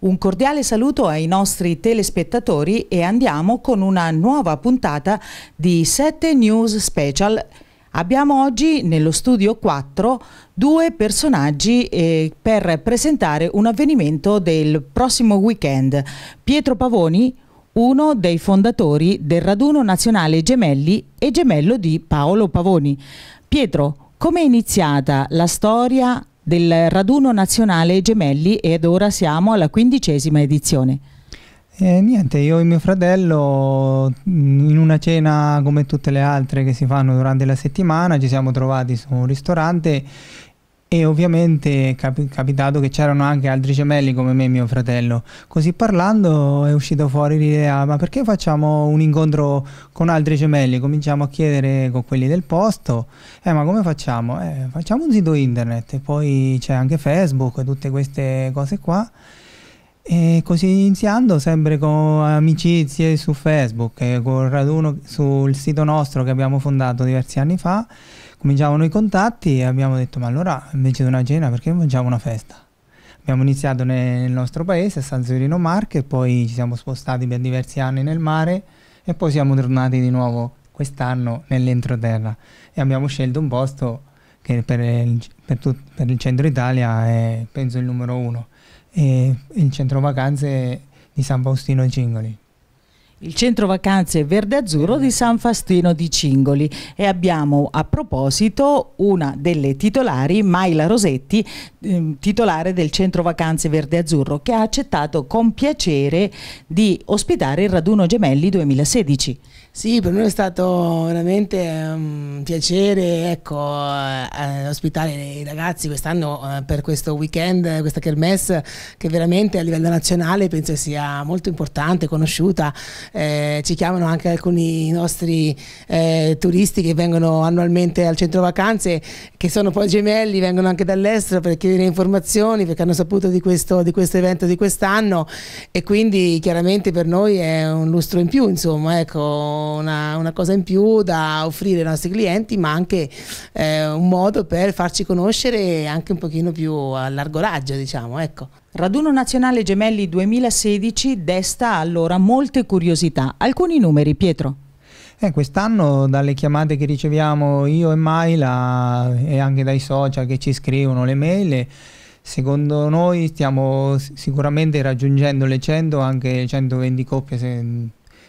Un cordiale saluto ai nostri telespettatori e andiamo con una nuova puntata di 7 News Special. Abbiamo oggi nello studio 4 due personaggi eh, per presentare un avvenimento del prossimo weekend. Pietro Pavoni, uno dei fondatori del Raduno Nazionale Gemelli e gemello di Paolo Pavoni. Pietro, come è iniziata la storia del raduno nazionale Gemelli ed ora siamo alla quindicesima edizione. Eh, niente, io e mio fratello mm, in una cena come tutte le altre che si fanno durante la settimana ci siamo trovati su un ristorante e ovviamente è cap- capitato che c'erano anche altri gemelli come me e mio fratello. Così parlando è uscito fuori l'idea, ma perché facciamo un incontro con altri gemelli? Cominciamo a chiedere con quelli del posto, eh ma come facciamo? Eh, facciamo un sito internet, e poi c'è anche Facebook e tutte queste cose qua. E così iniziando sempre con amicizie su Facebook, eh, con raduno sul sito nostro che abbiamo fondato diversi anni fa cominciavano i contatti e abbiamo detto ma allora invece di una cena perché non facciamo una festa? Abbiamo iniziato nel nostro paese, a San Severino Marche, poi ci siamo spostati per diversi anni nel mare e poi siamo tornati di nuovo quest'anno nell'entroterra e abbiamo scelto un posto che per il, per tut, per il centro Italia è penso il numero uno, e il centro vacanze di San Faustino Cingoli il centro vacanze verde azzurro di San Fastino di Cingoli e abbiamo a proposito una delle titolari, Maila Rosetti, ehm, titolare del centro vacanze verde azzurro, che ha accettato con piacere di ospitare il raduno gemelli 2016. Sì, per noi è stato veramente ehm, un piacere ecco, eh, ospitare i ragazzi quest'anno eh, per questo weekend, questa kermesse che veramente a livello nazionale penso sia molto importante, conosciuta eh, ci chiamano anche alcuni nostri eh, turisti che vengono annualmente al centro vacanze, che sono poi gemelli, vengono anche dall'estero per chiedere informazioni perché hanno saputo di questo, di questo evento di quest'anno e quindi chiaramente per noi è un lustro in più, insomma, ecco, una, una cosa in più da offrire ai nostri clienti, ma anche eh, un modo per farci conoscere anche un pochino più a largo raggio, diciamo, ecco. Raduno Nazionale Gemelli 2016 desta allora molte curiosità. Alcuni numeri, Pietro. Eh, quest'anno dalle chiamate che riceviamo io e Maila e anche dai social che ci scrivono le mail, secondo noi stiamo sicuramente raggiungendo le 100, anche le 120 coppie se,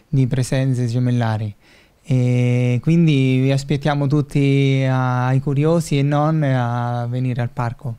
di presenze gemellari. E quindi vi aspettiamo tutti, ai curiosi e non, a venire al parco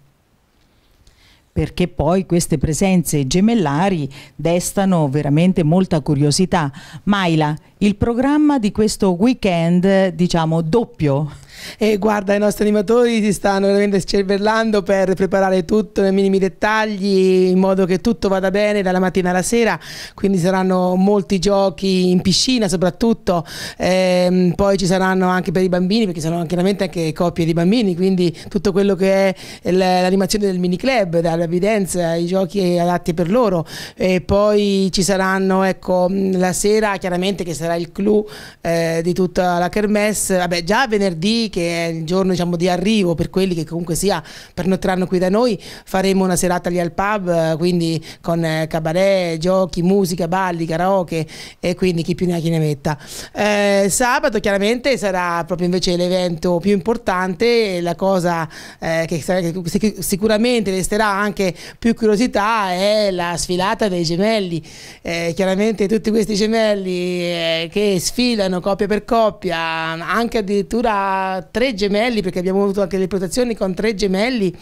perché poi queste presenze gemellari destano veramente molta curiosità. Maila, il programma di questo weekend, diciamo, doppio e guarda, i nostri animatori si stanno veramente scervellando per preparare tutto nei minimi dettagli in modo che tutto vada bene dalla mattina alla sera. Quindi saranno molti giochi in piscina, soprattutto. Ehm, poi ci saranno anche per i bambini, perché sono chiaramente anche coppie di bambini. Quindi tutto quello che è l'animazione del mini club, dall'evidenza, ai giochi adatti per loro. E poi ci saranno, ecco, la sera chiaramente che sarà il clou eh, di tutta la kermesse. Vabbè, già venerdì che è il giorno diciamo, di arrivo per quelli che comunque sia pernotteranno qui da noi, faremo una serata lì al pub, quindi con eh, cabaret, giochi, musica, balli, karaoke e quindi chi più ne ha chi ne metta. Eh, sabato chiaramente sarà proprio invece l'evento più importante, la cosa eh, che, che sicuramente resterà anche più curiosità è la sfilata dei gemelli. Eh, chiaramente tutti questi gemelli eh, che sfilano coppia per coppia, anche addirittura tre gemelli, perché abbiamo avuto anche le protezioni con tre gemelli,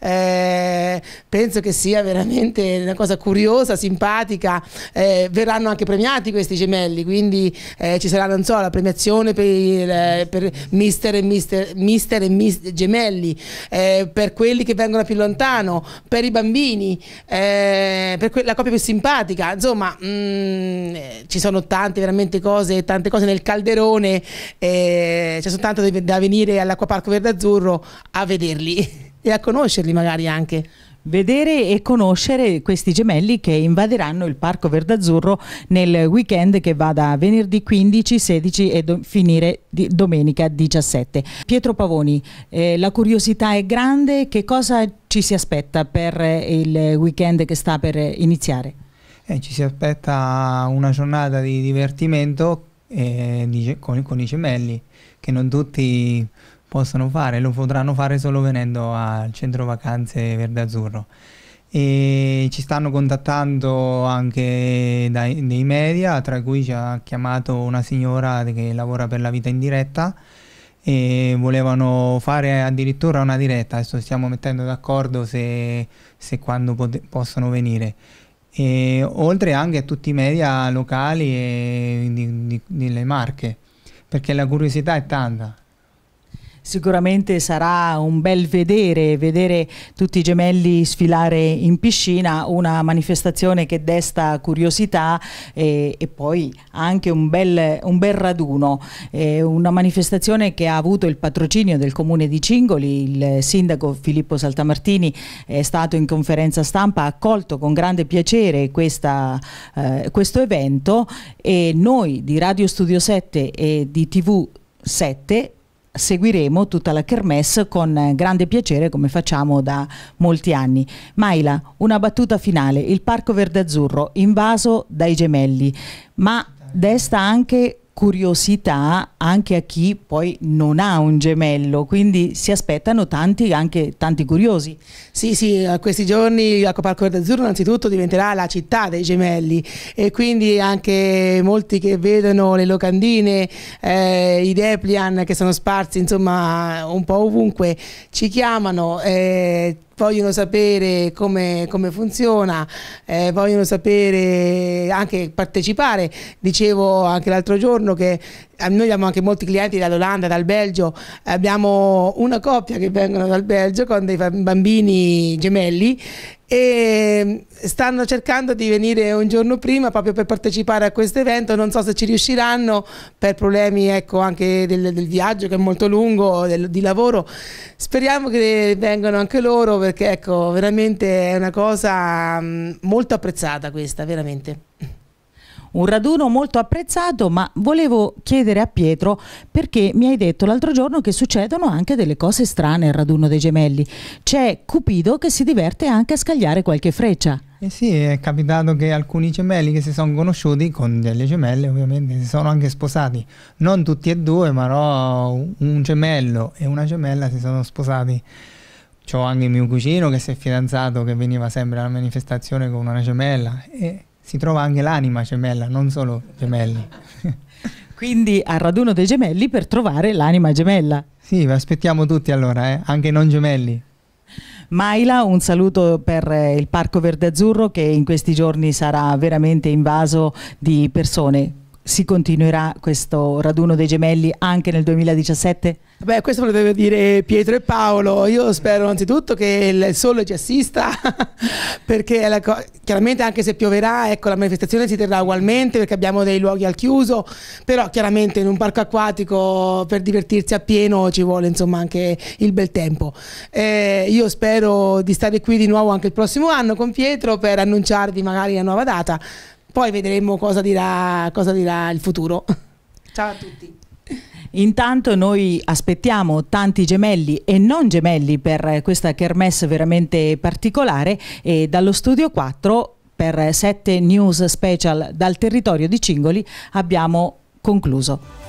eh, penso che sia veramente una cosa curiosa, simpatica. Eh, verranno anche premiati questi gemelli, quindi eh, ci sarà, non so, la premiazione per, il, eh, per mister e mister, mister, e mister gemelli, eh, per quelli che vengono più lontano, per i bambini, eh, per la coppia più simpatica. Insomma, mh, mm, ci sono tante veramente cose, tante cose nel calderone, c'è soltanto da bisogna venire all'Acquaparco Verde Azzurro a vederli e a conoscerli magari anche. Vedere e conoscere questi gemelli che invaderanno il Parco Verde Azzurro nel weekend che va da venerdì 15, 16 e do finire di domenica 17. Pietro Pavoni, eh, la curiosità è grande, che cosa ci si aspetta per eh, il weekend che sta per iniziare? Eh, ci si aspetta una giornata di divertimento eh, di, con, con i gemelli, che non tutti possono fare, lo potranno fare solo venendo al centro vacanze Verde Azzurro. E ci stanno contattando anche dai, dei media, tra cui ci ha chiamato una signora che lavora per la vita in diretta e volevano fare addirittura una diretta, adesso stiamo mettendo d'accordo se, se quando pot- possono venire. E oltre anche a tutti i media locali e di, di, delle marche perché la curiosità è tanta sicuramente sarà un bel vedere, vedere tutti i gemelli sfilare in piscina, una manifestazione che desta curiosità e, eh, e poi anche un bel, un bel raduno, eh, una manifestazione che ha avuto il patrocinio del comune di Cingoli, il sindaco Filippo Saltamartini è stato in conferenza stampa, ha accolto con grande piacere questa, eh, questo evento e noi di Radio Studio 7 e di TV 7 seguiremo tutta la kermesse con eh, grande piacere come facciamo da molti anni. Maila, una battuta finale, il Parco Verde Azzurro invaso dai gemelli, ma desta anche curiosità anche a chi poi non ha un gemello, quindi si aspettano tanti, anche tanti curiosi. Sì, sì, questi giorni Parco d'Azzurro innanzitutto diventerà la città dei gemelli e quindi anche molti che vedono le locandine, eh, i deplian che sono sparsi insomma un po' ovunque, ci chiamano, eh, vogliono sapere come, come funziona, eh, vogliono sapere anche partecipare. Dicevo anche l'altro giorno che eh, noi abbiamo anche molti clienti dall'Olanda, dal Belgio, abbiamo una coppia che vengono dal Belgio con dei bambini gemelli e mm, stanno cercando di venire un giorno prima proprio per partecipare a questo evento, non so se ci riusciranno per problemi ecco, anche del, del, viaggio che è molto lungo, del, di lavoro, speriamo che vengano anche loro perché ecco, veramente è una cosa mm, molto apprezzata questa, veramente un raduno molto apprezzato, ma volevo chiedere a Pietro perché mi hai detto l'altro giorno che succedono anche delle cose strane al raduno dei gemelli. C'è Cupido che si diverte anche a scagliare qualche freccia. Eh sì, è capitato che alcuni gemelli che si sono conosciuti con delle gemelle ovviamente si sono anche sposati, non tutti e due, ma un gemello e una gemella si sono sposati. C'ho anche mio cugino che si è fidanzato, che veniva sempre alla manifestazione con una gemella e si trova anche l'anima gemella, non solo gemelli. Quindi al raduno dei gemelli per trovare l'anima gemella. Sì, vi aspettiamo tutti allora, eh? anche non gemelli. Maila, un saluto per eh, il Parco Verde Azzurro che in questi giorni sarà veramente invaso di persone. Si continuerà questo raduno dei gemelli anche nel 2017? Beh, questo volevo dire Pietro e Paolo. Io spero innanzitutto che il sole ci assista, perché chiaramente anche se pioverà, ecco, la manifestazione si terrà ugualmente perché abbiamo dei luoghi al chiuso, però chiaramente in un parco acquatico per divertirsi a pieno ci vuole insomma anche il bel tempo. Eh, io spero di stare qui di nuovo anche il prossimo anno con Pietro per annunciarvi magari la nuova data, poi vedremo cosa dirà, cosa dirà il futuro. Ciao a tutti. Intanto noi aspettiamo tanti gemelli e non gemelli per questa kermesse veramente particolare e dallo studio 4 per 7 news special dal territorio di Cingoli abbiamo concluso.